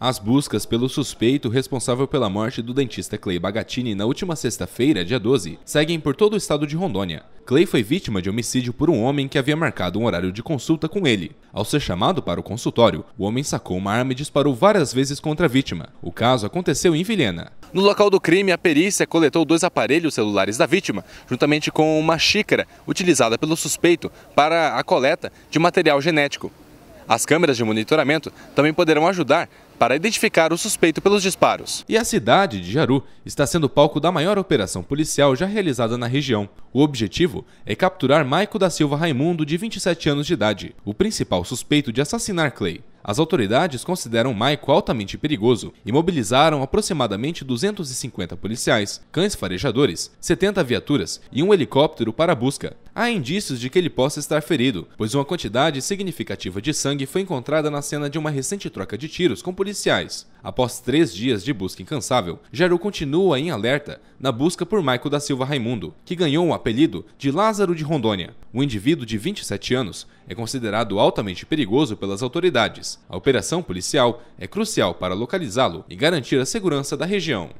As buscas pelo suspeito responsável pela morte do dentista Clay Bagatini na última sexta-feira, dia 12, seguem por todo o estado de Rondônia. Clay foi vítima de homicídio por um homem que havia marcado um horário de consulta com ele. Ao ser chamado para o consultório, o homem sacou uma arma e disparou várias vezes contra a vítima. O caso aconteceu em Vilhena. No local do crime, a perícia coletou dois aparelhos celulares da vítima, juntamente com uma xícara utilizada pelo suspeito para a coleta de material genético. As câmeras de monitoramento também poderão ajudar para identificar o suspeito pelos disparos. E a cidade de Jaru está sendo palco da maior operação policial já realizada na região. O objetivo é capturar Maico da Silva Raimundo, de 27 anos de idade, o principal suspeito de assassinar Clay. As autoridades consideram Michael altamente perigoso e mobilizaram aproximadamente 250 policiais, cães farejadores, 70 viaturas e um helicóptero para a busca. Há indícios de que ele possa estar ferido, pois uma quantidade significativa de sangue foi encontrada na cena de uma recente troca de tiros com policiais. Após três dias de busca incansável, Jaru continua em alerta na busca por Michael da Silva Raimundo, que ganhou o apelido de Lázaro de Rondônia. O indivíduo de 27 anos é considerado altamente perigoso pelas autoridades. A operação policial é crucial para localizá-lo e garantir a segurança da região.